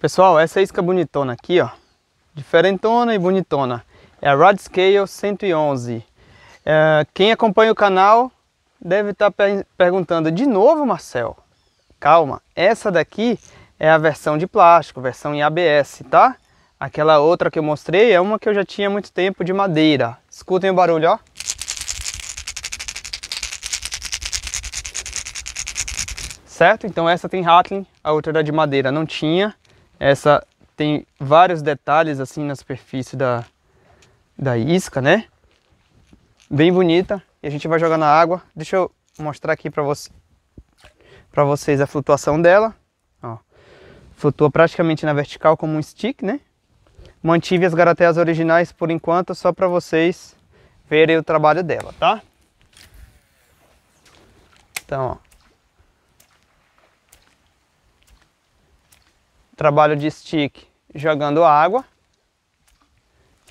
Pessoal, essa isca bonitona aqui, ó. Diferentona e bonitona. É a Rod Scale 111. É, quem acompanha o canal deve estar tá per perguntando de novo, Marcel. Calma, essa daqui é a versão de plástico, versão em ABS, tá? Aquela outra que eu mostrei é uma que eu já tinha muito tempo de madeira. Escutem o barulho, ó. Certo? Então essa tem Rattling, a outra era de madeira, não tinha. Essa tem vários detalhes assim na superfície da, da isca, né? Bem bonita. E a gente vai jogar na água. Deixa eu mostrar aqui para você, pra vocês a flutuação dela. Ó. Flutua praticamente na vertical como um stick, né? Mantive as garateias originais por enquanto, só para vocês verem o trabalho dela, tá? Então, ó. Trabalho de stick jogando água,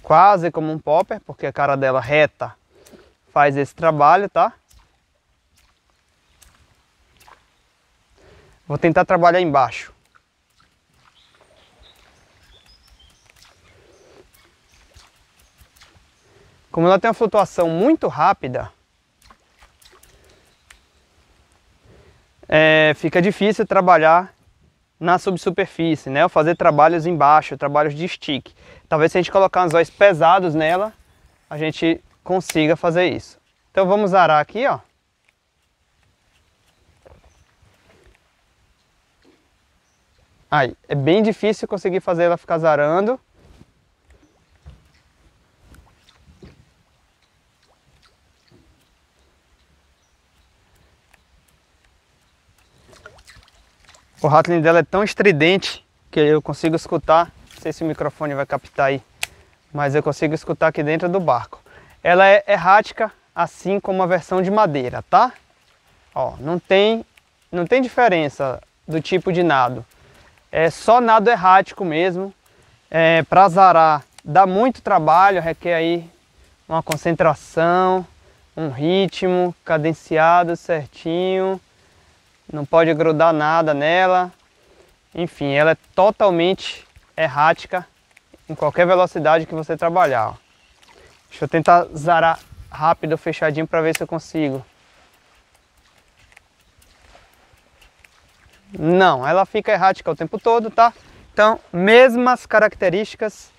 quase como um popper, porque a cara dela reta faz esse trabalho, tá? Vou tentar trabalhar embaixo. Como ela tem uma flutuação muito rápida, é, fica difícil trabalhar na subsuperfície, né? Ou fazer trabalhos embaixo, trabalhos de stick. Talvez se a gente colocar uns olhos pesados nela, a gente consiga fazer isso. Então vamos arar aqui, ó. Aí, é bem difícil conseguir fazer ela ficar zarando, O rato dela é tão estridente que eu consigo escutar, não sei se o microfone vai captar aí, mas eu consigo escutar aqui dentro do barco. Ela é errática, assim como a versão de madeira, tá? Ó, não tem, não tem diferença do tipo de nado. É só nado errático mesmo. É, para zarar dá muito trabalho, requer aí uma concentração, um ritmo cadenciado certinho não pode grudar nada nela. Enfim, ela é totalmente errática em qualquer velocidade que você trabalhar. Ó. Deixa eu tentar zarar rápido, fechadinho, para ver se eu consigo. Não, ela fica errática o tempo todo, tá? Então, mesmas características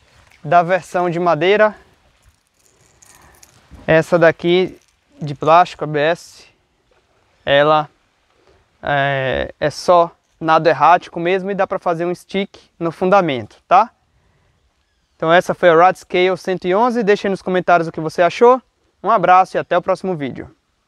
da versão de madeira. Essa daqui de plástico ABS, ela é, é só nado errático mesmo e dá para fazer um stick no fundamento, tá? Então essa foi a Rad Scale 111, deixe nos comentários o que você achou. Um abraço e até o próximo vídeo.